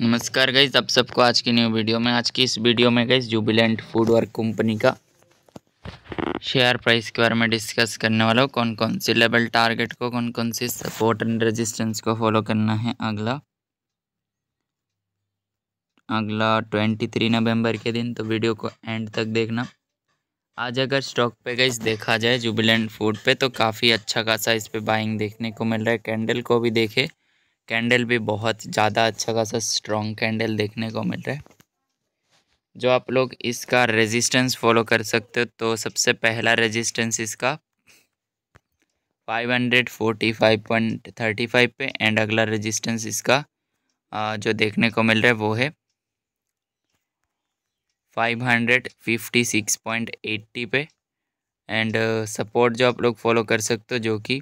नमस्कार गईस आप सबको आज की न्यू वीडियो में आज की इस वीडियो में गई जुबिलेंट फूड वर्क कंपनी का शेयर प्राइस के बारे में डिस्कस करने वाला हूँ कौन कौन से लेवल टारगेट को कौन कौन से सपोर्ट एंड रेजिस्टेंस को फॉलो करना है अगला अगला ट्वेंटी थ्री नवम्बर के दिन तो वीडियो को एंड तक देखना आज अगर स्टॉक पे गई देखा जाए जुबिलेंट फूड पे तो काफ़ी अच्छा खासा इस पर बाइंग देखने को मिल रहा है कैंडल को भी देखे कैंडल भी बहुत ज़्यादा अच्छा खासा स्ट्रॉन्ग कैंडल देखने को मिल रहा है जो आप लोग इसका रेजिस्टेंस फॉलो कर सकते हो तो सबसे पहला रेजिस्टेंस इसका 545.35 पे एंड अगला रेजिस्टेंस इसका जो देखने को मिल रहा है वो है 556.80 पे एंड सपोर्ट जो आप लोग फॉलो कर सकते हो जो कि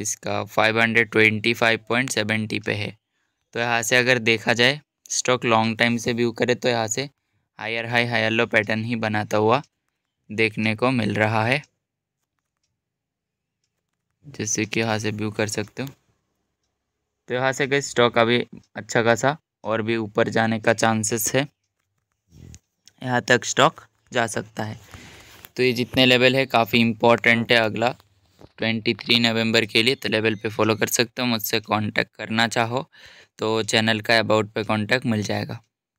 इसका 525.70 पे है तो यहाँ से अगर देखा जाए स्टॉक लॉन्ग टाइम से व्यू करे तो यहाँ से higher high higher low pattern ही बनाता हुआ देखने को मिल रहा है जैसे कि यहाँ से व्यू कर सकते हो तो यहाँ से गई स्टॉक अभी अच्छा खासा और भी ऊपर जाने का चांसेस है यहाँ तक स्टॉक जा सकता है तो ये जितने लेवल है काफ़ी इम्पोर्टेंट है अगला ट्वेंटी थ्री नवम्बर के लिए तो लेवल पे फॉलो कर सकते हो मुझसे कांटेक्ट करना चाहो तो चैनल का अबाउट पे कांटेक्ट मिल जाएगा